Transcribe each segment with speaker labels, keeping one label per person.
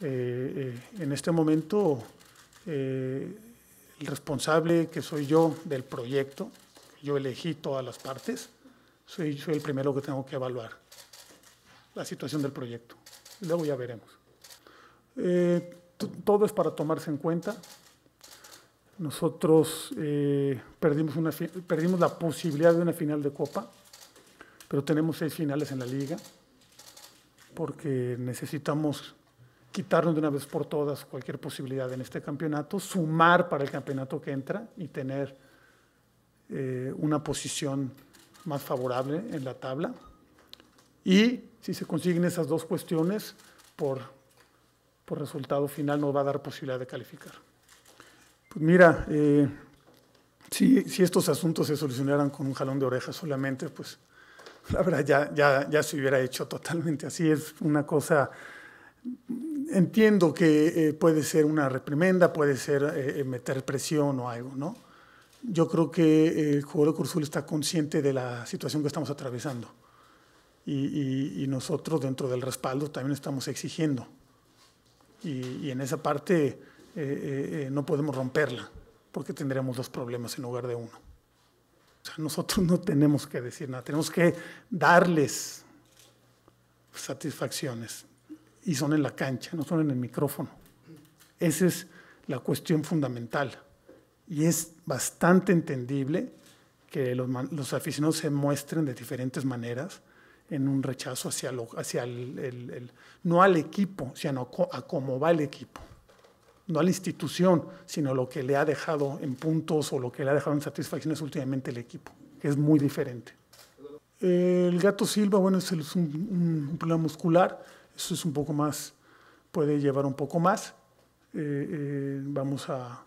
Speaker 1: Eh, eh, en este momento eh, el responsable que soy yo del proyecto, yo elegí todas las partes, soy, soy el primero que tengo que evaluar la situación del proyecto. Luego ya veremos. todo es para tomarse en cuenta. Nosotros perdimos, una, perdimos la posibilidad de una final de Copa, pero tenemos seis finales en la liga porque necesitamos quitarnos de una vez por todas cualquier posibilidad en este campeonato, sumar para el campeonato que entra y tener eh, una posición más favorable en la tabla. Y si se consiguen esas dos cuestiones, por, por resultado final nos va a dar posibilidad de calificar. Pues mira, eh, si, si, estos asuntos se solucionaran con un jalón de orejas solamente, pues la verdad ya, ya, ya se hubiera hecho totalmente así. Es una cosa entiendo que eh, puede ser una reprimenda, puede ser eh, eh, meter presión o algo, ¿no? Yo creo que el jugador de Cursul está consciente de la situación que estamos atravesando y, nosotros dentro del respaldo también estamos exigiendo y, en esa parte no podemos romperla porque tendríamos dos problemas en lugar de uno. O sea, nosotros no tenemos que decir nada, tenemos que darles satisfacciones y son en la cancha, no son en el micrófono. Esa es la cuestión fundamental. Y es bastante entendible que los, los aficionados se muestren de diferentes maneras en un rechazo hacia, lo, hacia el, el, no al equipo, sino a cómo va el equipo no a la institución, sino lo que le ha dejado en puntos o lo que le ha dejado en satisfacciones últimamente el equipo, que es muy diferente. El gato Silva, bueno, es un, un, un problema muscular. Eso es un poco más, puede llevar un poco más. Eh, eh, vamos a,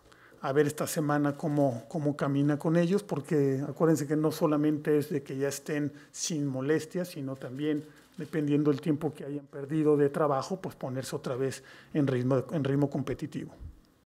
Speaker 1: ver esta semana cómo, camina con ellos, porque acuérdense que no solamente es de que ya estén sin molestias, sino también dependiendo del tiempo que hayan perdido de trabajo, pues ponerse otra vez en ritmo competitivo.